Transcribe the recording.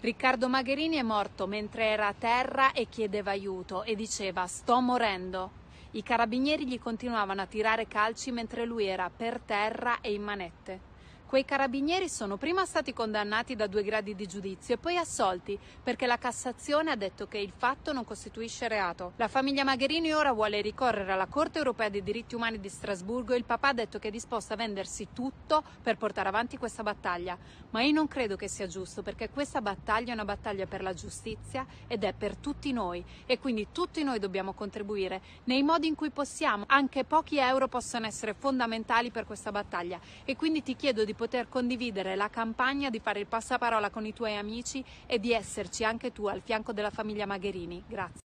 Riccardo Magherini è morto mentre era a terra e chiedeva aiuto e diceva sto morendo. I carabinieri gli continuavano a tirare calci mentre lui era per terra e in manette. Quei carabinieri sono prima stati condannati da due gradi di giudizio e poi assolti perché la Cassazione ha detto che il fatto non costituisce reato. La famiglia Magherini ora vuole ricorrere alla Corte europea dei diritti umani di Strasburgo e il papà ha detto che è disposto a vendersi tutto per portare avanti questa battaglia. Ma io non credo che sia giusto perché questa battaglia è una battaglia per la giustizia ed è per tutti noi e quindi tutti noi dobbiamo contribuire nei modi in cui possiamo. Anche pochi euro possono essere fondamentali per questa battaglia e quindi ti chiedo di poter condividere la campagna, di fare il passaparola con i tuoi amici e di esserci anche tu al fianco della famiglia Magherini. Grazie.